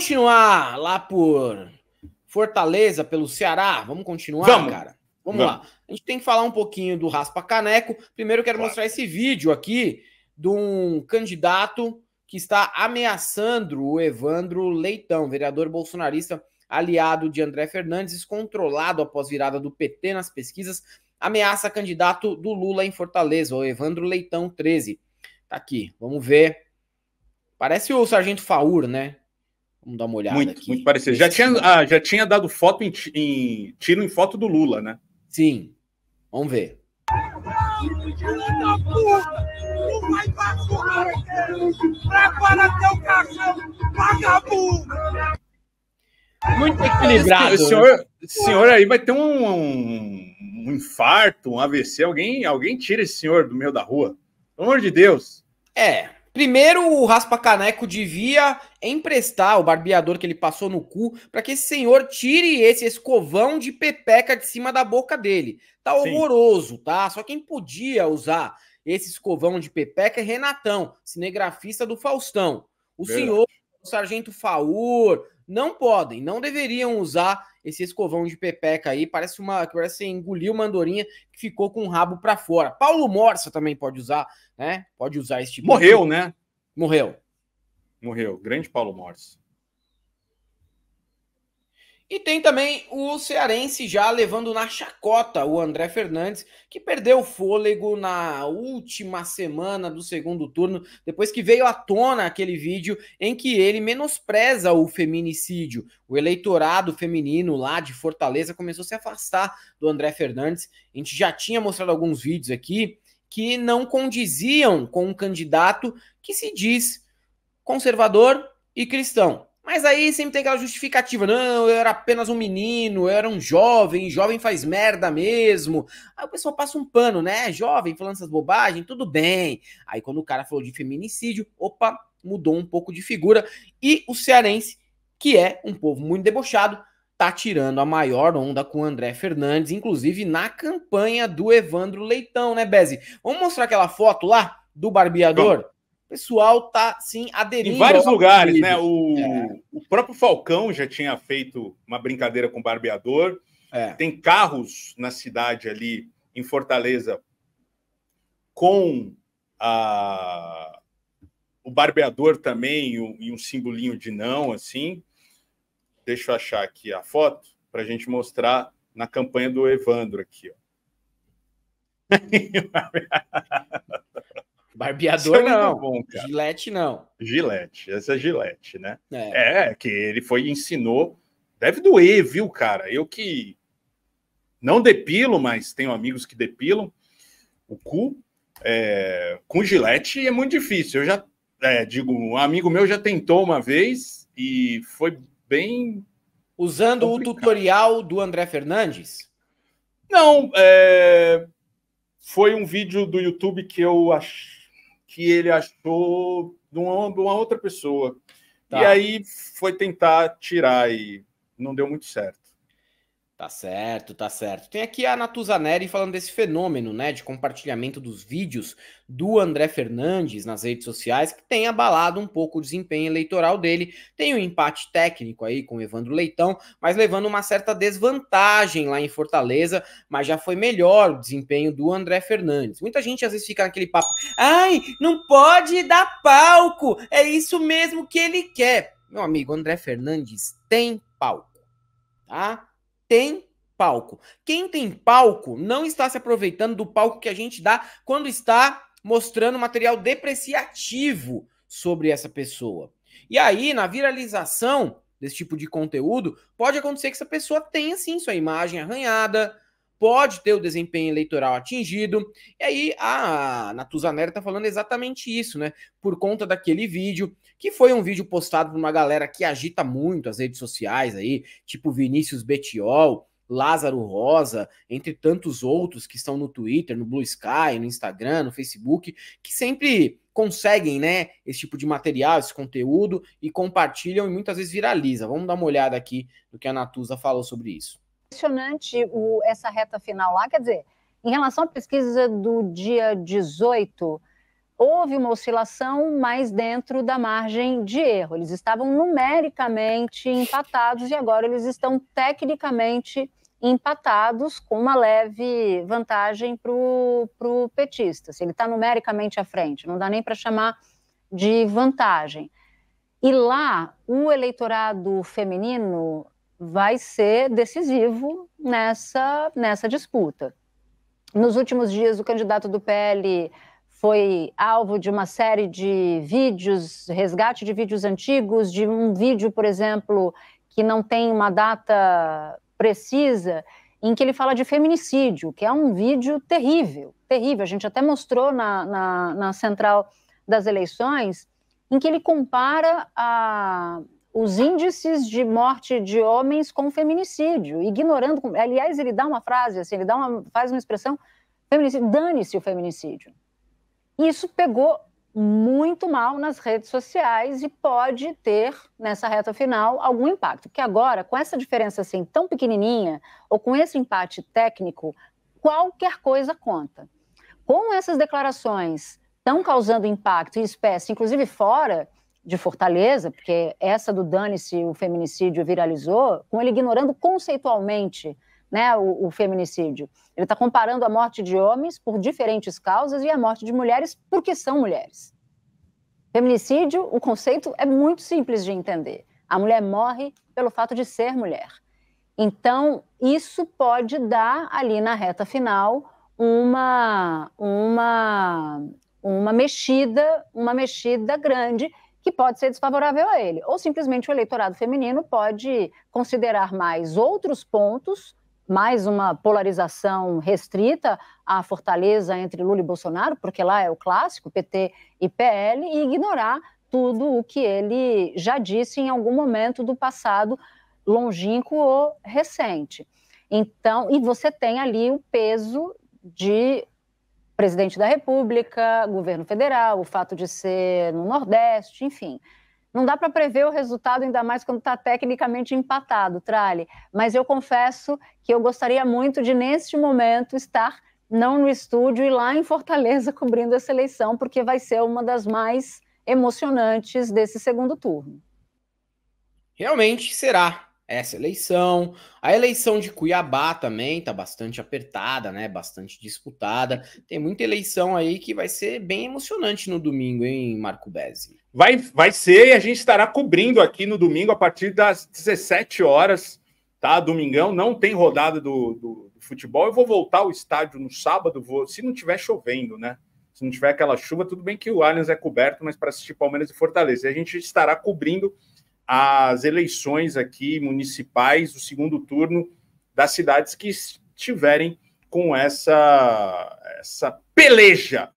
continuar lá por Fortaleza, pelo Ceará. Vamos continuar, Vamos. cara? Vamos, Vamos, lá. A gente tem que falar um pouquinho do Raspa Caneco. Primeiro, eu quero claro. mostrar esse vídeo aqui de um candidato que está ameaçando o Evandro Leitão, vereador bolsonarista aliado de André Fernandes, controlado após virada do PT nas pesquisas, ameaça candidato do Lula em Fortaleza, o Evandro Leitão 13. Tá aqui, vamos ver. Parece o Sargento Faur, né? Vamos dar uma olhada muito, aqui. Muito parecido. Já tinha, ah, já tinha dado foto em, em, tiro em foto do Lula, né? Sim. Vamos ver. Muito equilibrado. O senhor, né? senhor aí vai ter um, um, um infarto, um AVC. Alguém, alguém tira esse senhor do meio da rua. Pelo amor de Deus. É, Primeiro, o Raspa Caneco devia emprestar o barbeador que ele passou no cu para que esse senhor tire esse escovão de pepeca de cima da boca dele. Tá Sim. horroroso, tá? Só quem podia usar esse escovão de pepeca é Renatão, cinegrafista do Faustão. O Verdade. senhor, o sargento Faur, não podem, não deveriam usar esse escovão de pepeca aí, parece uma que parece engolir uma andorinha que ficou com o rabo para fora. Paulo Morsa também pode usar, né? Pode usar esse tipo. Morreu, de... né? Morreu. Morreu, grande Paulo Morsa. E tem também o cearense já levando na chacota o André Fernandes, que perdeu o fôlego na última semana do segundo turno, depois que veio à tona aquele vídeo em que ele menospreza o feminicídio. O eleitorado feminino lá de Fortaleza começou a se afastar do André Fernandes. A gente já tinha mostrado alguns vídeos aqui que não condiziam com um candidato que se diz conservador e cristão. Mas aí sempre tem aquela justificativa: não, eu era apenas um menino, eu era um jovem, jovem faz merda mesmo. Aí o pessoal passa um pano, né? Jovem falando essas bobagens, tudo bem. Aí quando o cara falou de feminicídio, opa, mudou um pouco de figura. E o cearense, que é um povo muito debochado, tá tirando a maior onda com o André Fernandes, inclusive na campanha do Evandro Leitão, né, Beze? Vamos mostrar aquela foto lá do barbeador? Bom pessoal tá sim aderindo. Em vários lugares, né? O, é. o próprio Falcão já tinha feito uma brincadeira com o barbeador. É. Tem carros na cidade ali, em Fortaleza, com a, o barbeador também e um, e um simbolinho de não, assim. Deixa eu achar aqui a foto para a gente mostrar na campanha do Evandro aqui. Ó. Barbeador é não. Bom, Gillette não. Gillette, essa é Gillette, né? É. é, que ele foi ensinou. Deve doer, viu, cara? Eu que não depilo, mas tenho amigos que depilam o cu. É, com gilete é muito difícil. Eu já é, digo, um amigo meu já tentou uma vez e foi bem. Usando complicado. o tutorial do André Fernandes? Não, é, foi um vídeo do YouTube que eu acho que ele achou de uma, de uma outra pessoa. Tá. E aí foi tentar tirar e não deu muito certo. Tá certo, tá certo. Tem aqui a Natuza Neri falando desse fenômeno, né, de compartilhamento dos vídeos do André Fernandes nas redes sociais, que tem abalado um pouco o desempenho eleitoral dele. Tem um empate técnico aí com o Evandro Leitão, mas levando uma certa desvantagem lá em Fortaleza, mas já foi melhor o desempenho do André Fernandes. Muita gente às vezes fica naquele papo: "Ai, não pode dar palco. É isso mesmo que ele quer". Meu amigo André Fernandes tem palco, tá? tem palco. Quem tem palco não está se aproveitando do palco que a gente dá quando está mostrando material depreciativo sobre essa pessoa. E aí, na viralização desse tipo de conteúdo, pode acontecer que essa pessoa tenha sim sua imagem arranhada, pode ter o desempenho eleitoral atingido. E aí a Natuza Natuzanera está falando exatamente isso, né? Por conta daquele vídeo, que foi um vídeo postado por uma galera que agita muito as redes sociais aí, tipo Vinícius Betiol, Lázaro Rosa, entre tantos outros que estão no Twitter, no Blue Sky, no Instagram, no Facebook, que sempre conseguem, né, esse tipo de material, esse conteúdo e compartilham e muitas vezes viraliza. Vamos dar uma olhada aqui no que a Natuza falou sobre isso impressionante o, essa reta final lá. Quer dizer, em relação à pesquisa do dia 18, houve uma oscilação mais dentro da margem de erro. Eles estavam numericamente empatados e agora eles estão tecnicamente empatados, com uma leve vantagem para o petista. Se ele está numericamente à frente, não dá nem para chamar de vantagem. E lá, o eleitorado feminino vai ser decisivo nessa, nessa disputa. Nos últimos dias, o candidato do PL foi alvo de uma série de vídeos, resgate de vídeos antigos, de um vídeo, por exemplo, que não tem uma data precisa, em que ele fala de feminicídio, que é um vídeo terrível, terrível. A gente até mostrou na, na, na central das eleições, em que ele compara a os índices de morte de homens com feminicídio, ignorando. Aliás, ele dá uma frase, assim, ele dá uma, faz uma expressão: feminicídio, dane-se o feminicídio. isso pegou muito mal nas redes sociais e pode ter, nessa reta final, algum impacto. Porque agora, com essa diferença assim tão pequenininha, ou com esse empate técnico, qualquer coisa conta. Com essas declarações estão causando impacto em espécie, inclusive fora, de Fortaleza, porque essa do dane-se o feminicídio viralizou, com ele ignorando conceitualmente né, o, o feminicídio. Ele está comparando a morte de homens por diferentes causas e a morte de mulheres porque são mulheres. Feminicídio, o conceito é muito simples de entender. A mulher morre pelo fato de ser mulher. Então, isso pode dar ali na reta final uma uma uma mexida, uma mexida grande que pode ser desfavorável a ele. Ou simplesmente o eleitorado feminino pode considerar mais outros pontos, mais uma polarização restrita à fortaleza entre Lula e Bolsonaro, porque lá é o clássico, PT e PL, e ignorar tudo o que ele já disse em algum momento do passado longínquo ou recente. Então, e você tem ali o peso de presidente da República, governo federal, o fato de ser no Nordeste, enfim. Não dá para prever o resultado, ainda mais quando está tecnicamente empatado, Trale. Mas eu confesso que eu gostaria muito de, neste momento, estar não no estúdio e lá em Fortaleza cobrindo essa eleição, porque vai ser uma das mais emocionantes desse segundo turno. Realmente será essa eleição. A eleição de Cuiabá também está bastante apertada, né? Bastante disputada. Tem muita eleição aí que vai ser bem emocionante no domingo, hein, Marco Bezzi? Vai, vai ser e a gente estará cobrindo aqui no domingo a partir das 17 horas, tá? Domingão não tem rodada do, do, do futebol. Eu vou voltar ao estádio no sábado, vou, se não tiver chovendo, né? Se não tiver aquela chuva, tudo bem que o Allianz é coberto, mas para assistir Palmeiras e Fortaleza. E a gente estará cobrindo as eleições aqui municipais, o segundo turno das cidades que estiverem com essa, essa peleja